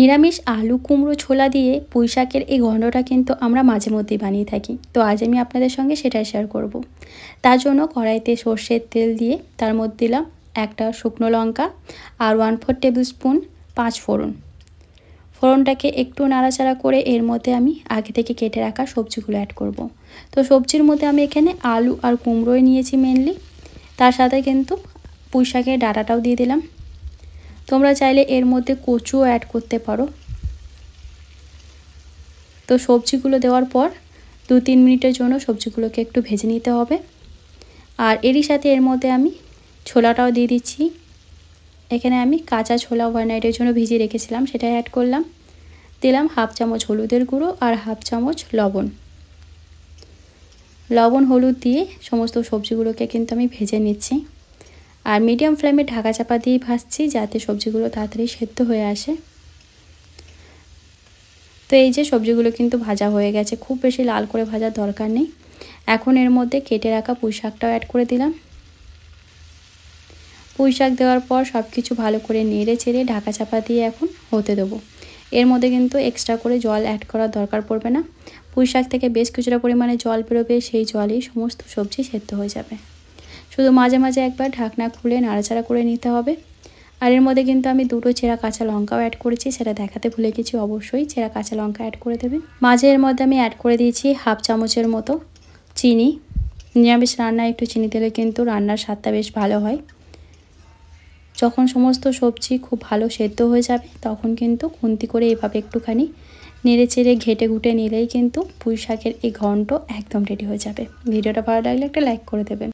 নিরামিষ আলু কুমড়ো ছোলা দিয়ে পুঁইশাকের এই গন্ডটা কিন্তু আমরা মাঝে মধ্যেই বানিয়ে থাকি তো আজ আমি আপনাদের সঙ্গে সেটাই শেয়ার করব। তার জন্য কড়াইতে সর্ষের তেল দিয়ে তার মধ্যে দিলাম একটা শুকনো লঙ্কা আর ওয়ান ফোর টেবিল স্পুন পাঁচ ফোড়ন ফোড়নটাকে একটু নাড়াচাড়া করে এর মধ্যে আমি আগে থেকে কেটে রাখা সবজিগুলো অ্যাড করব। তো সবজির মধ্যে আমি এখানে আলু আর কুমড়োই নিয়েছি মেনলি তার সাথে কিন্তু পুঁইশাকের ডাটাটাও দিয়ে দিলাম তোমরা চাইলে এর মধ্যে কচুও অ্যাড করতে পারো তো সবজিগুলো দেওয়ার পর দু তিন মিনিটের জন্য সবজিগুলোকে একটু ভেজে নিতে হবে আর এরই সাথে এর মধ্যে আমি ছোলাটাও দিয়ে দিচ্ছি এখানে আমি কাঁচা ছোলা ওভারনাইটের জন্য ভিজিয়ে রেখেছিলাম সেটা অ্যাড করলাম দিলাম হাফ চামচ হলুদের গুঁড়ো আর হাফ চামচ লবণ লবণ হলুদ দিয়ে সমস্ত সবজিগুলোকে কিন্তু আমি ভেজে নিচ্ছি আর মিডিয়াম ফ্লেমে ঢাকা চাপা দিয়ে ভাজছি যাতে সবজিগুলো তাড়াতাড়ি সেদ্ধ হয়ে আসে তো এই যে সবজিগুলো কিন্তু ভাজা হয়ে গেছে খুব বেশি লাল করে ভাজার দরকার নেই এখন এর মধ্যে কেটে রাখা পুঁই শাকটাও অ্যাড করে দিলাম পুঁই শাক দেওয়ার পর সব কিছু ভালো করে নেড়ে চেড়ে ঢাকা চাপা দিয়ে এখন হতে দেবো এর মধ্যে কিন্তু এক্সট্রা করে জল অ্যাড করার দরকার পড়বে না পুঁই শাক থেকে বেশ কিছুটা পরিমাণে জল বেরোবে সেই জলেই সমস্ত সবজি সেদ্ধ হয়ে যাবে শুধু মাঝে মাঝে একবার ঢাকনা খুলে নাড়াচাড়া করে নিতে হবে আর এর মধ্যে কিন্তু আমি দুটো চেরা কাঁচা লঙ্কাও অ্যাড করেছি সেটা দেখাতে ভুলে গেছি অবশ্যই চেরা কাঁচা লঙ্কা অ্যাড করে দেবেন মাঝে এর মধ্যে আমি অ্যাড করে দিয়েছি হাফ চামচের মতো চিনি নিরামিষ রান্না একটু চিনি দিলে কিন্তু রান্নার স্বাদটা বেশ ভালো হয় যখন সমস্ত সবজি খুব ভালো সেদ্ধ হয়ে যাবে তখন কিন্তু খুন্তি করে এভাবে একটুখানি নেড়ে চেড়ে ঘেটে ঘুটে নিলেই কিন্তু পুঁই শাকের এই ঘন্ট একদম রেডি হয়ে যাবে ভিডিওটা ভালো লাগলে একটা লাইক করে দেবেন